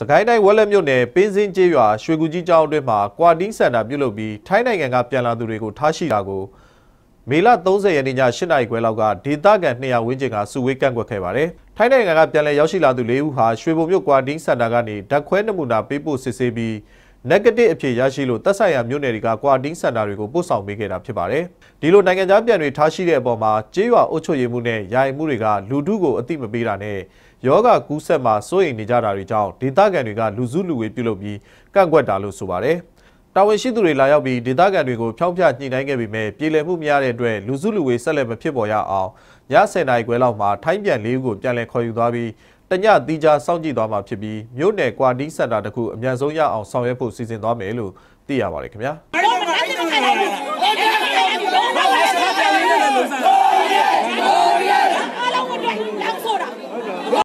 စကိုင်းတိုင်းဝက်လက်မြို့နယ်ပင်းစင်းကျေးရွာရွှေကူကြီးကျောင်းအတွင်းမှာကွာတင်းစင်တာပြုတ်လုပ်ပြီးထိုင်းနိုင်ငံကပြန်လာသူတွေကိုထားရှိတာကိုမေလ30ရက်နေ့ည8နာရီခွဲလောက်ကဒေသခံ200ဝန်းကျင်ကစုဝေးကန့်ကွက်ခဲ့ပါတယ်။ထိုင်းနိုင်ငံကပြန်လည်ရောက်ရှိလာသူ၄ဦးဟာရွှေဘုံမြို့ကွာတင်းစင်တာကနေဓာတ်ခွဲနမူနာပေးပို့စစ်ဆေးပြီး negative အဖြစ်ရရှိလို့သက်ဆိုင်ရာမြို့နယ်တွေက quarantine center တွေကိုပို့ဆောင်ပေးခဲ့တာဖြစ်ပါတယ်။ဒီလိုနိုင်ငံခြားပြန်တွေထားရှိတဲ့အပေါ်မှာကြေးရွာအုပ်ချုပ်ရေးမှုနဲ့ယာယီမှုတွေကလူထုကိုအသိမပေးတာနဲ့ယောဂကူးစက်မှာစိုးရိမ်နေကြတာတွေကြောင့်ဒေသခံတွေကလူစုလူဝေးပြုလုပ်ပြီးကန့်ကွက်တာလို့ဆိုပါတယ်။တာဝန်ရှိသူတွေလာရောက်ပြီးဒေသခံတွေကိုဖျောက်ဖျက်ညှိနှိုင်းခဲ့ပေမဲ့ပြည်လည်မှုမရတဲ့အတွက်လူစုလူဝေးဆက်လက်မဖြစ်ပေါ်ရအောင်ည10:00နာရီခွဲလောက်မှာထိုင်းပြန်လေးဦးကိုပြန်လည်ခေါ်ယူသွားပြီးတညတီးကြားစောင့်ကြည့်သွားမှာဖြစ်ပြီးမြို့နယ်ကွာတီးစင်တာတခုအမြန်ဆုံးရအောင်ဆောင်ရွက်ဖို့စီစဉ်သွားမယ်လို့သိရပါတယ်ခင်ဗျာ